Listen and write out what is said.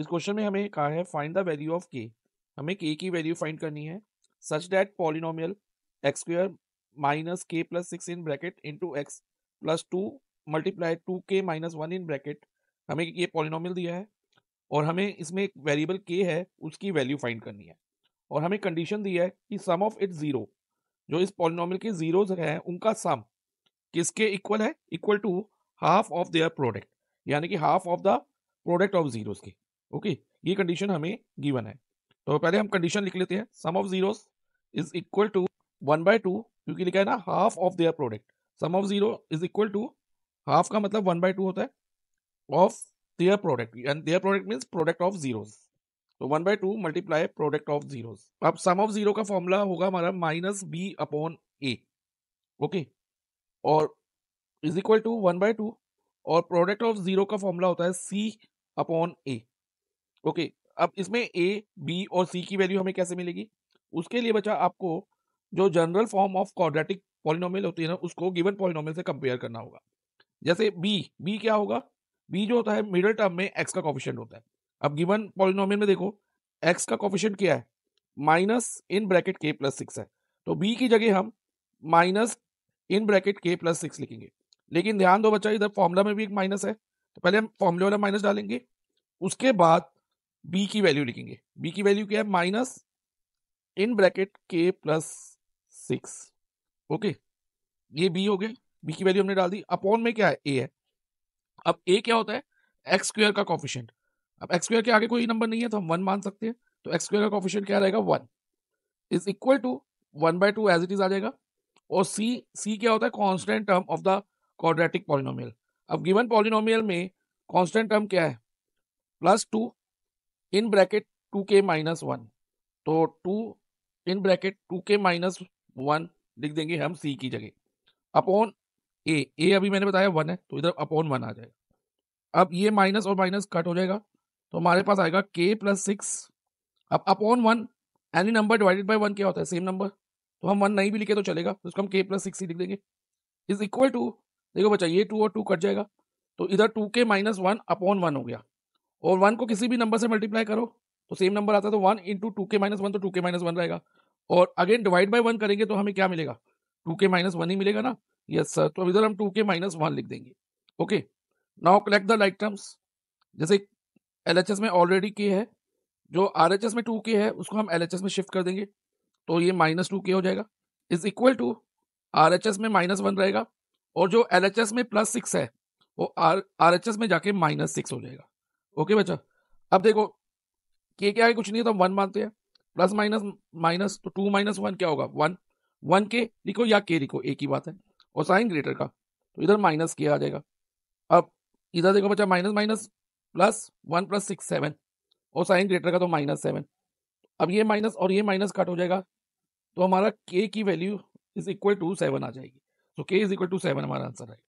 इस क्वेश्चन में हमें कहा है फाइंड द वैल्यू ऑफ के हमें के की वैल्यू फाइंड करनी है such that polynomial x square minus k plus six in bracket into x plus two multiply two k minus one in bracket हमें ये पॉलिनोमियल दिया है और हमें इसमें एक वेरिएबल के है उसकी वैल्यू फाइंड करनी है और हमें कंडीशन दिया है कि सम ऑफ इट ज़ीरो जो इस पॉलिनोमियल के जीरो हैं उनका सम किसके इक्वल है equal to half of their product यानी कि half of the product of zeros के ओके ये कंडीशन हमें गिवन है तो पहले हम कंडीशन लिख लेते हैं sum of zeros is equal to one by two क्योंकि लिखा है ना half of their product sum of zero is equal to half का मतलब वन बाय टू होता है of their product and their product means product of zeros तो one by two multiply product of zeros अब sum of zero का formula होगा हमारा minus b upon a okay और is equal to one by two और product of zero का formula होता है सी अपॉन ए ओके अब इसमें ए बी और सी की वैल्यू हमें कैसे मिलेगी उसके लिए बच्चा आपको जो general form of quadratic polynomial होती है ना उसको गिवन पॉलिनोमियल से कंपेयर करना होगा जैसे बी बी क्या होगा बी जो होता है मिडल टर्म में एक्स का कॉफिशेंट होता है अब गिवन पॉलिनोमियल में देखो एक्स का कॉफिशेंट क्या है minus in bracket k plus six है तो बी की जगह हम minus in bracket k plus six लिखेंगे लेकिन ध्यान दो बच्चा इधर फॉर्मूला में भी एक माइनस है तो पहले हम फॉर्मूले वाला माइनस डालेंगे उसके बाद बी की वैल्यू लिखेंगे बी की वैल्यू क्या है minus in bracket k plus six okay ये बी हो गया बी की वैल्यू हमने डाल दी अपॉन में क्या है ए है अब ए क्या होता है एक्स स्क्र का कॉफिशियंट अब एक्स स्क्र के आगे कोई नंबर नहीं है तो हम वन मान सकते हैं तो एक्स स्क्र का कॉफिशियंट क्या रहेगा one is equal to one by two as it is आ जाएगा और सी सी क्या होता है constant term of the quadratic polynomial अब गिवन पॉलिनोमियल में कॉन्स्टेंट टर्म क्या है plus two in bracket two k minus one तो two in bracket two k minus one लिख देंगे हम सी की जगह अपॉन ए ए अभी मैंने बताया वन है तो इधर अपॉन वन आ जाएगा अब ये माइनस और माइनस कट हो जाएगा तो हमारे पास आएगा के प्लस सिक्स अब upon one any number divided by one क्या होता है सेम नंबर तो हम वन नहीं भी लिखे तो चलेगा तो उसको हम के प्लस सिक्स ही लिख देंगे इज इक्वल टू देखो बच्चा ये टू और टू कट जाएगा तो इधर to k minus one upon one हो गया और वन को किसी भी नंबर से मल्टीप्लाई करो तो सेम नंबर आता है तो one into two k minus one तो टू के माइनस वन रहेगा और अगेन डिवाइड बाई वन करेंगे तो हमें क्या मिलेगा टू के माइनस वन ही मिलेगा ना यस सर तो इधर हम टू के माइनस वन लिख देंगे okay now collect the like terms जैसे एल एच एस में ऑलरेडी के है जो आर एच एस में टू के है उसको हम एल एच एस में शिफ्ट कर देंगे तो ये माइनस टू के हो जाएगा is equal to R H S में माइनस वन रहेगा और जो एल एच एस में प्लस सिक्स है वो आर आर एच एस में जाके माइनस सिक्स हो जाएगा ओके बच्चा अब देखो के क्या है कुछ नहीं है तो हम वन मानते हैं प्लस माइनस माइनस तो टू माइनस वन क्या होगा वन वन के लिखो या के लिखो एक ही बात है और साइन ग्रेटर का तो इधर माइनस के आ जाएगा अब इधर देखो बच्चा minus minus plus one plus six seven और साइन ग्रेटर का तो माइनस सेवन अब ये माइनस और ये माइनस कट हो जाएगा तो हमारा के की value is equal to seven आ जाएगी तो k is equal to seven हमारा आंसर आएगा